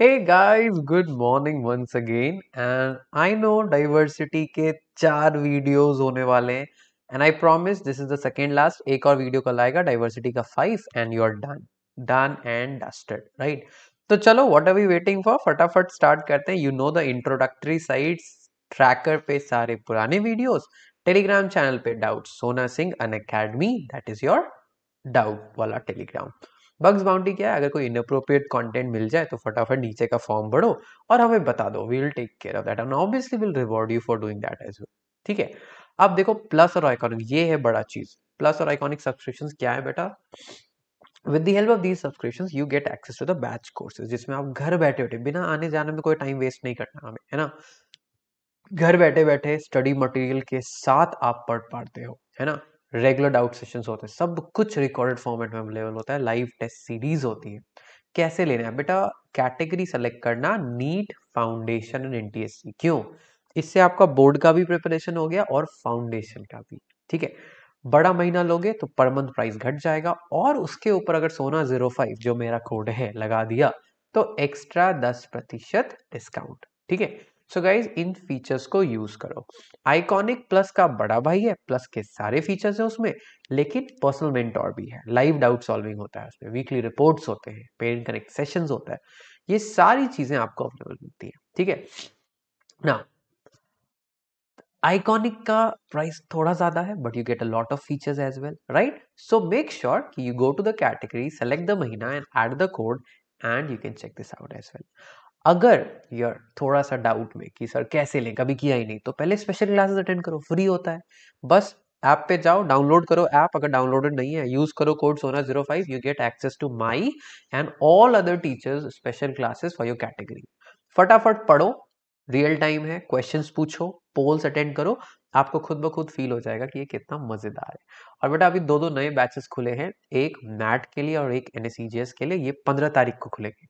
Hey guys, good morning once again. And I know diversity के चार videos होने वाले हैं and I promise this is the second last एक और वीडियो कल आएगा डाइवर्सिटी का five and you are done done and dusted right तो चलो what are we waiting for फटाफट स्टार्ट करते हैं you know the introductory site tracker पे सारे पुराने वीडियोज टेलीग्राम चैनल पे doubt Sona Singh Unacademy that is your doubt वाला टेलीग्राम बग्स बाउंड्री क्या है अगर कोई इनअप्रोप्रिएट कंटेंट मिल जाए तो फटाफट नीचे का फॉर्म भरो और हमें बता दो we will take care of that and obviously will reward you for doing that as well ठीक है अब देखो प्लस और आइकॉनिक ये है बड़ा चीज प्लस और आइकॉनिक सब्सक्रिप्शन क्या है बेटा with the help of these subscription you get access to the batch courses जिसमें आप घर बैठे बैठे बिना आने जाने में कोई टाइम वेस्ट नहीं करना हमें है ना घर बैठे बैठे स्टडी मटेरियल के साथ आप पढ़ पाते हो है ना रेगुलर डाउट सेशंस होते हैं सब कुछ रिकॉर्डेड फॉर्मेट में अवेलेबल होता है लाइव टेस्ट सीरीज होती है कैसे लेना है बेटा कैटेगरी सेलेक्ट करना नीट फाउंडेशन एंड एनटीएससी क्यों इससे आपका बोर्ड का भी प्रिपरेशन हो गया और फाउंडेशन का भी ठीक है बड़ा महीना लोगे तो पर मंथ प्राइस घट जाएगा और उसके ऊपर अगर सोना जीरो फाइव जो मेरा कोड है लगा दिया तो एक्स्ट्रा दस प्रतिशत डिस्काउंट ठीक है सो गाइज इन फीचर्स को यूज करो आइकॉनिक प्लस का बड़ा भाई है प्लस के सारे फीचर्स हैं उसमें लेकिन पर्सनल मेंटोर भी है लाइव डाउट सॉल्विंग होता है उसमें वीकली रिपोर्ट्स होते हैं पेरेंट कनेक्ट सेशन होता है ये सारी चीजें आपको अवेलेबल मिलती है ठीक है ना आइकॉनिक का प्राइस थोड़ा ज्यादा है but you get a lot of features as well right so make sure कि you go to the category select the महीना and add the code and you can check this out as well अगर यार थोड़ा सा doubt में कि sir कैसे लें कभी किया ही नहीं तो पहले स्पेशल क्लासेस अटेंड करो फ्री होता है बस ऐप पे जाओ डाउनलोड करो ऐप अगर डाउनलोडेड नहीं है यूज करो code Sona zero five you get access to my and all other teachers special classes for your category फटाफट पढ़ो रियल टाइम है क्वेश्चंस पूछो पोल्स अटेंड करो आपको खुद ब खुद फील हो जाएगा कि ये कितना मजेदार है और बेटा अभी दो दो नए बैचेस खुले हैं एक मैट के लिए और एक एन के लिए ये पंद्रह तारीख को खुलेंगे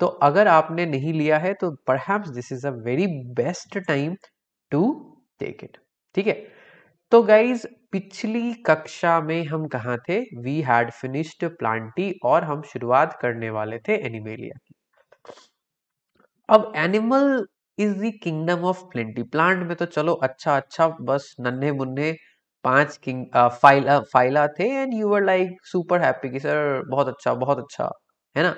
तो अगर आपने नहीं लिया है तो perhaps this is a very best time to take it ठीक है तो गाइज पिछली कक्षा में हम कहा थे वी हैड फिनिश्ड प्लांटी और हम शुरुआत करने वाले थे एनिमेलिया की अब animal is the kingdom of plenty plant में तो चलो अच्छा अच्छा बस नन्हे मुन्ने पांच किंग फाइला फाइला थे and you are like super happy कि सर बहुत अच्छा बहुत अच्छा है ना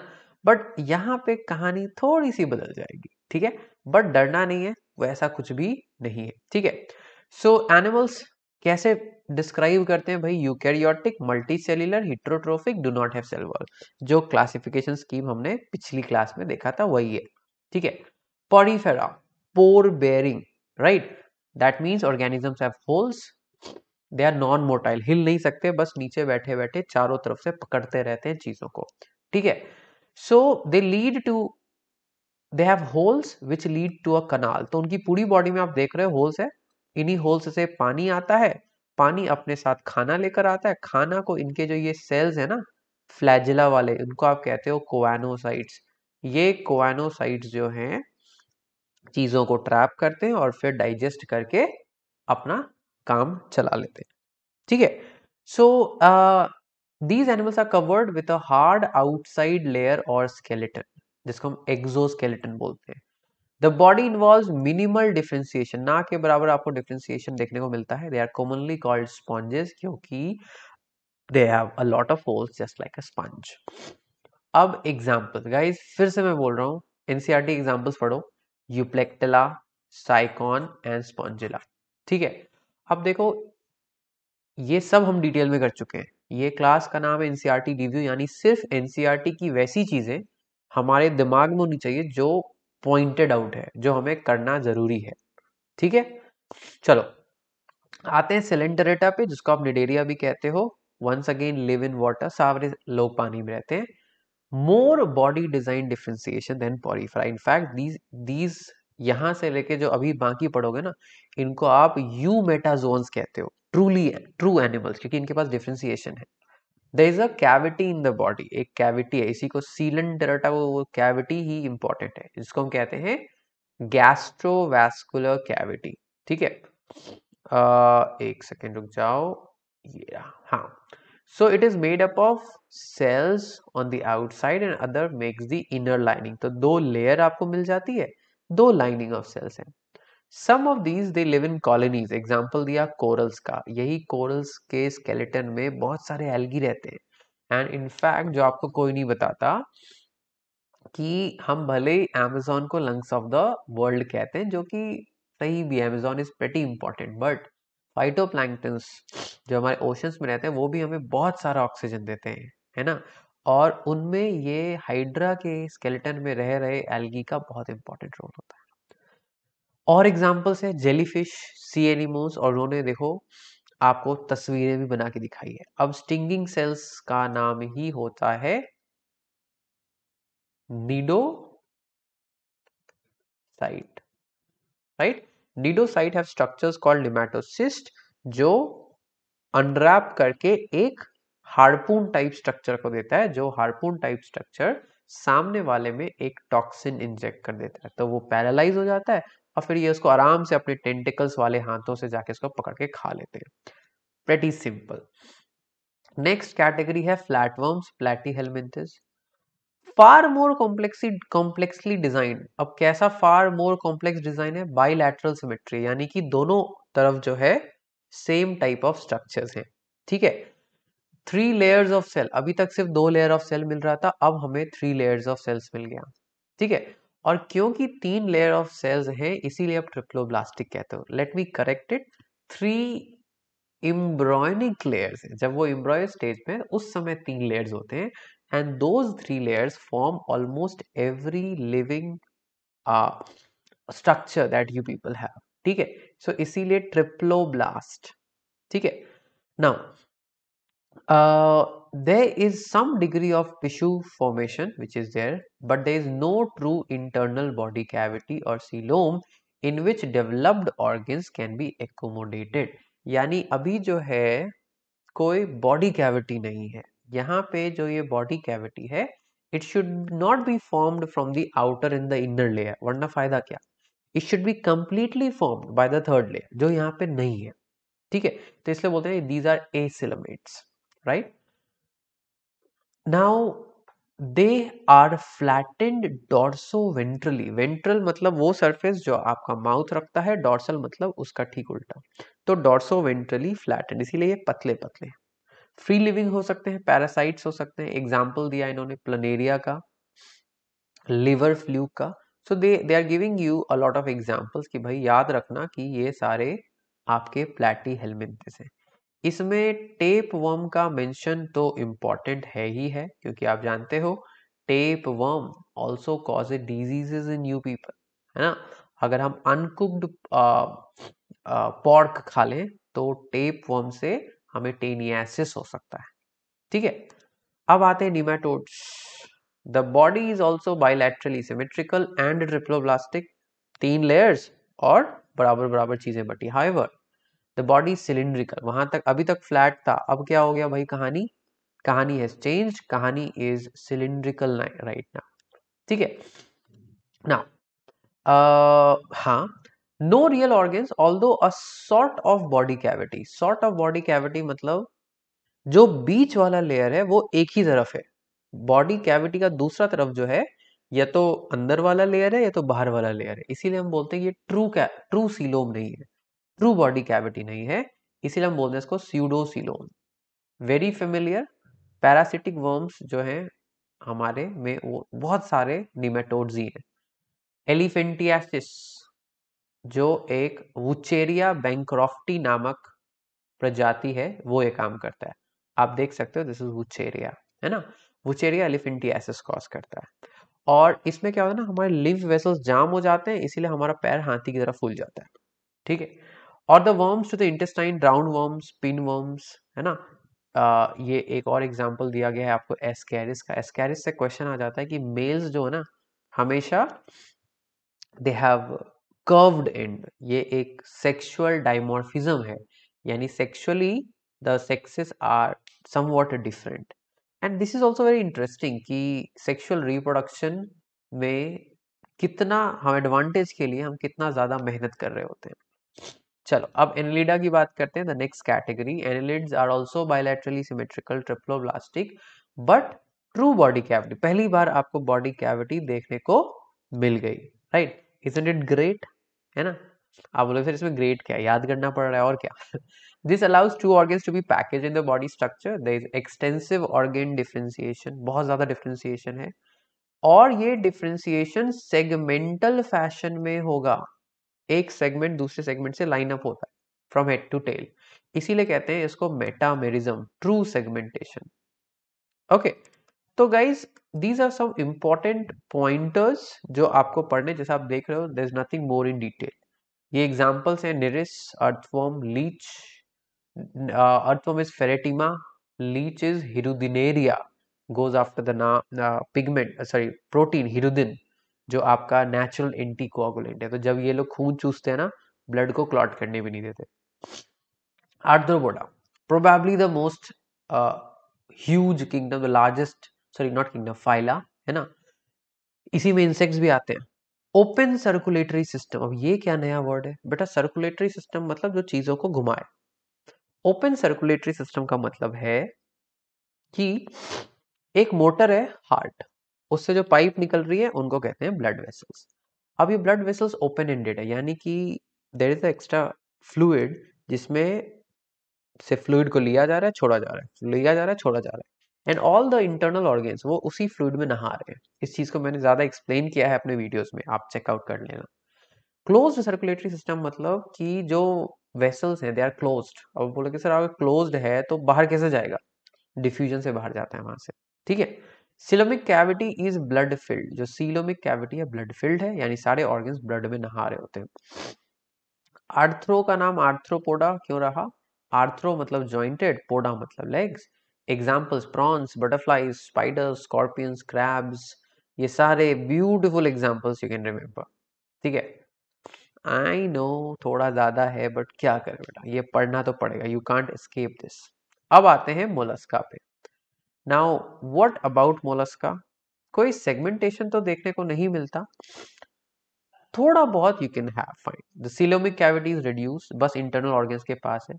बट यहाँ पे कहानी थोड़ी सी बदल जाएगी ठीक है बट डरना नहीं है वो ऐसा कुछ भी नहीं है ठीक है सो एनिमल्स कैसे डिस्क्राइब करते हैं भाई eukaryotic multicellular heterotrophic do not have cell wall जो क्लासिफिकेशन स्कीम हमने पिछली क्लास में देखा था वही है ठीक है Porifera pore bearing right that means organisms have holes they are non motile हिल नहीं सकते बस नीचे बैठे बैठे चारों तरफ से पकड़ते रहते हैं चीजों को ठीक है so they lead to they have holes which lead to a canal तो उनकी पूरी बॉडी में आप देख रहे हो होल्स है इन्हीं होल्स से पानी आता है पानी अपने साथ खाना लेकर आता है खाना को इनके जो ये सेल्स है ना फ्लैजिला वाले उनको आप कहते हो कोवानोसाइट्स ये कोवानोसाइट्स जो हैं चीज़ों को ट्रैप करते हैं और फिर डाइजेस्ट करके अपना काम चला लेते हैं ठीक है so so, these animals are covered with a hard outside layer और स्केलेटन जिसको हम एक्सोस्केलेटन बोलते हैं the body involve minimal differentiation ना के बराबर आपको डिफ्रेंसिएशन देखने को मिलता है they are commonly called sponges क्योंकि they have a lot of holes just like a sponge अब एग्जाम्पल गाइज फिर से मैं बोल रहा हूँ एनसीआरटी एग्जाम्पल्स e पढ़ो यूप्लेक्टेला साइकॉन एंड स्पॉन्जिला ठीक है अब देखो ये सब हम डिटेल में कर चुके हैं ये क्लास का नाम है एन रिव्यू e यानी सिर्फ एन e की वैसी चीज़ें हमारे दिमाग में होनी चाहिए जो पॉइंटेड आउट है जो हमें करना ज़रूरी है ठीक है चलो आते हैं डेटा पे जिसको आप निडेरिया भी कहते हो once again live in water सावरे लोग पानी में रहते हैं more body design differentiation than Porifera in fact these these यहाँ से लेके जो अभी बाकी पढ़ोगे ना इनको आप यू मेटाजोन्स कहते हो ट्रूली ट्रू एनिमल्स क्योंकि इनके पास डिफ्रेंसिएशन है the is a cavity in the body एक कैविटी है इसी को सीलन डरटा वो कैविटी ही इंपॉर्टेंट है जिसको हम कहते हैं गैस्ट्रोवैस्कुलर कैविटी ठीक है एक सेकेंड रुक जाओ ये हाँ so it is made up of cells on the outside and other makes the inner lining तो दो लेयर आपको मिल जाती है दो लाइनिंग ऑफ सेल्स हैं some of these they live in colonies example दिया कोरल्स का यही कोरल्स के स्केलेटन में बहुत सारे एल्गी रहते हैं एंड इनफैक्ट जो आपको कोई नहीं बताता कि हम भले ही एमेजोन को लंग्स ऑफ द वर्ल्ड कहते हैं जो कि सही भी Amazon is very important but phyto जो हमारे ओशंस में रहते हैं वो भी हमें बहुत सारा ऑक्सीजन देते हैं है ना और उनमें ये हाइड्रा के स्केलेटन में रह रहे एल्गी का बहुत इंपॉर्टेंट रोल होता है और एग्जाम्पल्स है जेलीफिश सी एनिमल्स और उन्होंने देखो आपको तस्वीरें भी बना के दिखाई है अब स्टिंगिंग सेल्स का नाम ही होता है cnidocyte right cnidocyte have structures called nematocyst जो अनरैप करके एक हार्पून टाइप स्ट्रक्चर को देता है जो हार्पून टाइप स्ट्रक्चर सामने वाले में एक टॉक्सिन इंजेक्ट कर देता है तो वो पैरालाइज हो जाता है और फिर ये उसको आराम से अपने टेंटिकल्स वाले हाथों से जाके उसको पकड़ के खा लेते हैं प्रेटी सिंपल नेक्स्ट कैटेगरी है flatworms Platyhelminthes far more complexly complexly design अब कैसा फार मोर कॉम्प्लेक्स डिजाइन है बाईलैटरल सिमेट्री यानी कि दोनों तरफ जो है सेम टाइप ऑफ स्ट्रक्चर्स हैं ठीक है थ्री लेयर्स ऑफ सेल अभी तक सिर्फ दो लेयर ऑफ सेल मिल रहा था अब हमें थ्री लेयर्स ऑफ सेल्स मिल गया ठीक है और क्योंकि तीन लेयर ऑफ सेल्स है इसीलिए आप ट्रिप्लोब्लास्टिक कहते हो let me correct it three embryonic layers हैं जब वो इम्ब्रॉय स्टेज में उस समय तीन लेयर्स होते हैं and those three layers form almost every living structure that you people have ठीक है सो इसीलिए ट्रिप्लोब्लास्ट ठीक है now there is some degree of tissue formation which is there but there is no true internal body cavity or coelom in which developed organs can be accommodated यानी अभी जो है कोई बॉडी कैविटी नहीं है यहाँ पे जो ये बॉडी कैविटी है it should not be formed from the outer in the inner layer वरना फायदा क्या it should be completely formed by the third layer जो यहाँ पे नहीं है ठीक है तो इसलिए बोलते हैं these are acoelomates right now they are flattened dorsoventrally ventral मतलब वो सरफेस जो आपका माउथ रखता है डॉर्सल मतलब उसका ठीक उल्टा तो डॉर्सो वेंट्रली फ्लैटेंड इसीलिए पतले पतले फ्री लिविंग हो सकते हैं पैरासाइट्स हो सकते हैं एग्जाम्पल दिया इन्होंने प्लनेरिया का लिवर फ्लू का so they they are giving you a lot of examples कि भाई याद रखना कि ये सारे आपके प्लेटी हेलमेंटिस हैं इसमें टेप वर्म का मेंशन तो इम्पॉर्टेंट है ही है क्योंकि आप जानते हो tapeworm also cause diseases in you people है ना अगर हम अनकुक्ड पॉर्क खा लें तो टेप वर्म से हमें टेनियासिस हो सकता है ठीक है अब आते हैं nematode the body is also bilaterally symmetrical and triploblastic तीन लेयर्स और बराबर बराबर चीजें बटी हाइवर द बॉडी सिलिंड्रिकल वहां तक अभी तक फ्लैट था अब क्या हो गया भाई कहानी कहानी हैज चेंज कहानी इज सिलिंड्रिकल राइट ना ठीक है ना हाँ no real organs although a sort of body cavity sort of body cavity मतलब जो बीच वाला लेयर है वो एक ही तरफ है बॉडी कैविटी का दूसरा तरफ जो है या तो अंदर वाला लेयर है या तो बाहर वाला लेयर है इसीलिए हम बोलते हैं ये ट्रू ट्रू सीलोम नहीं है ट्रू बॉडी कैविटी नहीं है इसीलिए हम बोलते हैं इसको pseudocoelom very familiar parasitic worms जो हैं हमारे में वो बहुत सारे निमेटोड्स ही हैं एलिफेंटियासिस जो एक वुचेरिया बैंक्रॉफ्टी नामक प्रजाति है वो ये काम करता है आप देख सकते हो दिस इज वुचेरिया है ना वुचेरिया एलिफेंटियासिस कॉज करता है और इसमें क्या होता है ना हमारे लिव वेसल्स जाम हो जाते हैं इसीलिए हमारा पैर हाथी की तरह फूल जाता है ठीक है और the worms to the intestine roundworms pinworms है ना आ, ये एक और एग्जाम्पल दिया गया है आपको एसकेरिस का एस्कैरिस से क्वेश्चन आ जाता है कि मेल्स जो है ना हमेशा दे हैव कर्व्ड एंड ये एक सेक्सुअल डाइमॉर्फिज्म है यानी sexually the sexes are somewhat different and this is also very interesting कि सेक्सुअल रिप्रोडक्शन में कितना हम एडवांटेज के लिए हम कितना ज़्यादा मेहनत कर रहे होते हैं चलो अब एनलिडा की बात करते हैं the next category annelids are also bilaterally symmetrical triploblastic but true body cavity पहली बार आपको बॉडी कैविटी देखने को मिल गई राइट इज इट ग्रेट है ना आप बोले सर इसमें ग्रेट क्या याद करना पड़ रहा है और क्या this allows to organs to be package in the body structure the is extensive organ differentiation बहुत ज़्यादा डिफ्रेंसिएशन है और ये डिफ्रेंसिएशन सेगमेंटल फैशन में होगा एक सेगमेंट दूसरे सेगमेंट से लाइन अप होता है फ्रॉम हेड टू टेल इसीलिए कहते हैं इसको मेटामेरिज्म ट्रू सेगमेंटेशन ओके तो guys these are some important pointers जो आपको पढ़ने जैसा आप देख रहे हो there is nothing more in detail ये एग्जाम्पल्स हैं Nereis earthworm leech earthworm is Pheretima leech is Hirudinaria goes after the ना पिगमेंट सॉरी प्रोटीन हिरुदिन जो आपका नेचुरल एंटी है तो जब ये लोग खून चूसते हैं ना ब्लड को क्लॉट करने भी नहीं देते Arthropoda probably the most huge kingdom the largest sorry not kingdom phyla है ना इसी में इंसेक्ट्स भी आते हैं ओपन सर्कुलेटरी सिस्टम अब ये क्या नया वर्ड है बेटा सर्कुलेटरी सिस्टम मतलब जो चीजों को घुमाए ओपन सर्कुलेटरी सिस्टम का मतलब है कि एक मोटर है हार्ट उससे जो पाइप निकल रही है उनको कहते हैं ब्लड वेसल्स अब ये ब्लड वेसल्स ओपन एंडेड है यानी कि देर इज एक्स्ट्रा फ्लूड जिसमें से फ्लूड को लिया जा रहा है छोड़ा जा रहा है लिया जा रहा है छोड़ा जा रहा है and all the internal organs वो उसी फ्लूड में नहा रहे हैं इस चीज़ को मैंने ज़्यादा एक्सप्लेन किया है अपने वीडियोस में आप चेकआउट कर लेना क्लोज सर्कुलेटरी सिस्टम मतलब कि जो वेसल्स हैं दे आर क्लोज अब बोले कि सर अगर क्लोज है तो बाहर कैसे जाएगा डिफ्यूजन से बाहर जाता है वहाँ से ठीक है coelomic cavity is blood filled जो सिलोमिक कैविटी है ब्लड फिल्ड है यानी सारे ऑर्गन्स ब्लड में नहा रहे होते हैं आर्थ्रो का नाम आर्थ्रोपोडा क्यों रहा आर्थ्रो मतलब जॉइंटेड पोडा मतलब legs examples prawns butterflies spiders scorpions crabs ये सारे beautiful examples you can remember ठीक है आई नो थोड़ा ज़्यादा है बट क्या करें बेटा ये पढ़ना तो पड़ेगा यू कांट स्केप दिस अब आते हैं मोलस्का पे नाउ व्हाट अबाउट मोलस्का कोई सेगमेंटेशन तो देखने को नहीं मिलता थोड़ा बहुत you can have find the coelomic cavity is reduce बस इंटरनल ऑर्गन्स के पास है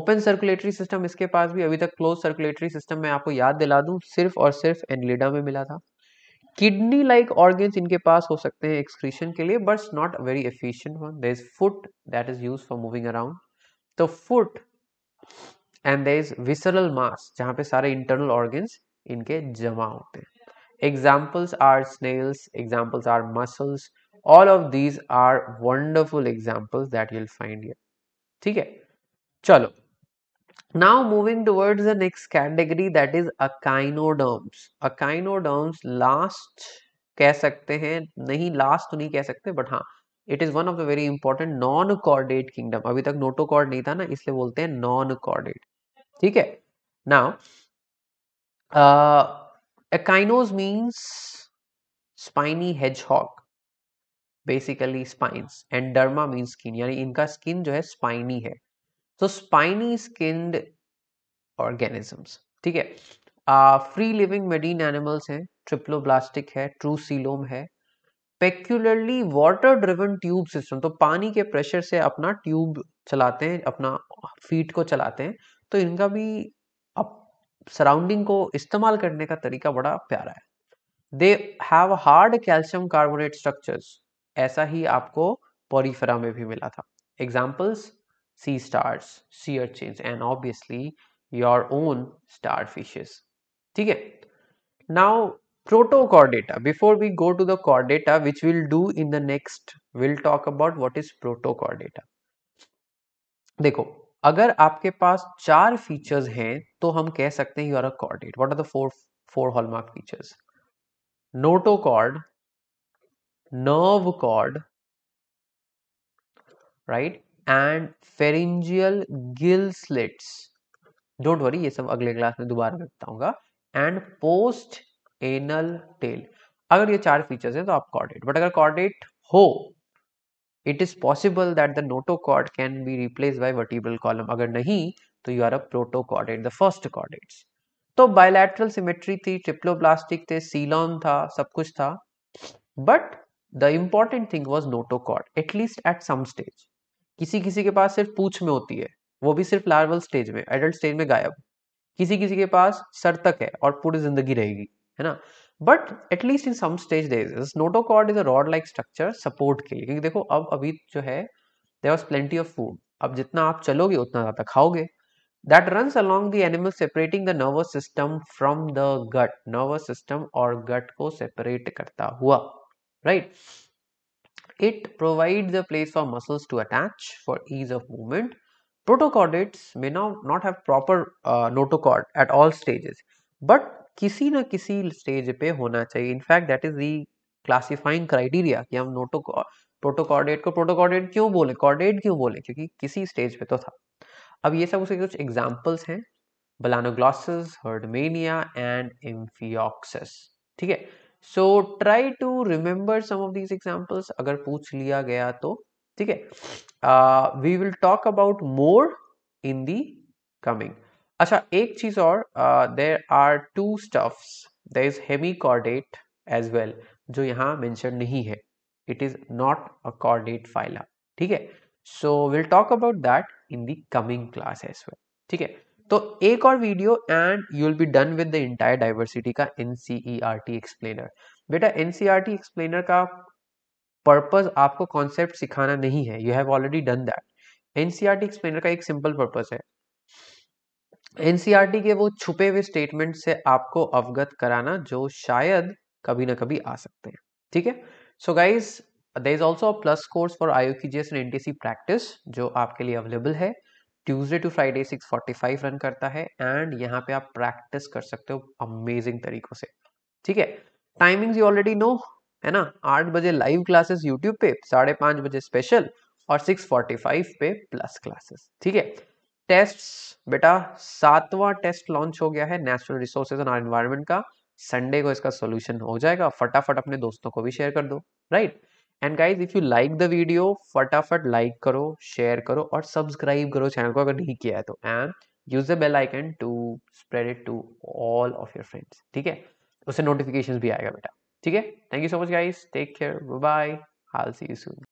ओपन सर्कुलेटरी सिस्टम इसके पास भी अभी तक क्लोज सर्कुलेटरी सिस्टम में आपको याद दिला दूं सिर्फ और सिर्फ एनलिडा में मिला था किडनी लाइक ऑर्गन्स इनके पास हो सकते हैं एक्सक्रीशन के लिए but not a very efficient one there is foot that is use for moving around तो foot and there is visceral mass जहाँ पे सारे इंटरनल ऑर्गेन्स इनके जमा होते हैं examples are snails examples are mussels all of these are wonderful examples that you'll find yeah ठीक है चलो now moving towards the next category that is echinoderms echinoderms last कह सकते हैं नहीं लास्ट तो नहीं कह सकते बट हाँ it is one of the very important non chordate kingdom अभी तक नोटोकॉर्ड नहीं था ना इसलिए बोलते हैं नॉन कॉर्डेट ठीक है now echinos means spiny hedgehog basically spines and derma mean skin यानी इनका स्किन जो है स्पाइनी है तो स्पाइनी स्किन्ड ऑर्गेनिजम्स ठीक है फ्री लिविंग मेडीन एनिमल्स हैं ट्रिप्लोब्लास्टिक है ट्रू सीलोम है peculiarly water driven tube system तो पानी के प्रेशर से अपना ट्यूब चलाते हैं अपना फीट को चलाते हैं तो इनका भी अब सराउंडिंग को इस्तेमाल करने का तरीका बड़ा प्यारा है they have hard calcium carbonate structure ऐसा ही आपको पॉरीफेरा में भी मिला था examples sea stars sea urchins and obviously your own star fishes ठीक है now Protochordata before we go to the Chordata which will do in the next will talk about what is Protochordata देखो अगर आपके पास चार features हैं तो हम कह सकते हैं you are a chordate what are the four four hallmark features notochord nerve cord right and pharyngeal gill slits don't worry ये सब अगले क्लास में दोबारा बताऊंगा एंड पोस्ट एनल टेल अगर ये चार फीचर्स हैं तो आप कॉर्डेट बट अगर कॉर्डेट हो it is possible that the notochord can be replace by vertebral column अगर नहीं तो you are a protochordate the first chordates तो बायोलैट्रल सिमेट्री थी ट्रिप्लोब्लास्टिक थे सीलॉन था सब कुछ था but the important thing was notochord at least at some stage किसी किसी के पास सिर्फ पूछ में होती है वो भी सिर्फ लार्वल स्टेज में एडल्ट स्टेज में गायब किसी किसी के पास सर तक है और पूरी जिंदगी रहेगी है ना but at least in some stage these notochord is a rod like structure support के लिए क्योंकि देखो अब अभी जो है there was plenty of food अब जितना आप चलोगे उतना ज़्यादा खाओगे that runs along the animal separating the nervous system from the gut nervous system or gut ko separate karta hua right it provides a place for muscles to attach for ease of movement protochordates may now not have proper uh, notochord at all stages but किसी ना किसी stage पे होना चाहिए in fact that is the classifying criteria कि हम Noto protochordate को protochordate क्यों बोले कॉर्डेट क्यों बोले क्योंकि किसी स्टेज पे तो था अब ये सब उसके कुछ एग्जाम्पल्स हैं बलानोग्लॉसिस हर्डमेनिया एंड एम्फियोक्सिस ठीक है so try to remember some of these examples अगर पूछ लिया गया तो ठीक है we will talk about more in the coming अच्छा एक चीज और there are two stuffs there is hemichordate as well जो यहाँ मेंशन नहीं है it is not a chordate phyla ठीक है so will talk about that in the coming class as well ठीक है तो एक और video and you will be done with the entire diversity का N C E R T explainer बेटा N C R T explainer का purpose आपको concept सिखाना नहीं है you have already done that N C R T explainer का एक simple purpose है एनसीईआरटी के वो छुपे हुए स्टेटमेंट से आपको अवगत कराना जो शायद कभी ना कभी आ सकते हैं ठीक है so guys there is also plus course for I K S N T C practice जो आपके लिए अवेलेबल है Tuesday to Friday six forty five run करता है एंड यहाँ पे आप प्रैक्टिस कर सकते हो अमेजिंग तरीकों से ठीक है टाइमिंग यू ऑलरेडी नो है ना आठ बजे लाइव क्लासेस यूट्यूब पे साढ़े पांच बजे स्पेशल और सिक्स फोर्टी फाइव पे प्लस क्लासेस ठीक है टेस्ट्स बेटा सातवां टेस्ट लॉन्च हो गया है national resources and our environment का संडे को इसका सोल्यूशन हो जाएगा फटाफट अपने दोस्तों को भी शेयर कर दो right and guys if you like the video फटाफट लाइक करो शेयर करो और सब्सक्राइब करो चैनल को अगर नहीं किया है तो and use the bell icon to spread it to all of your friends ठीक है उससे नोटिफिकेशन भी आएगा बेटा ठीक है thank you so much guys take care bye I see you soon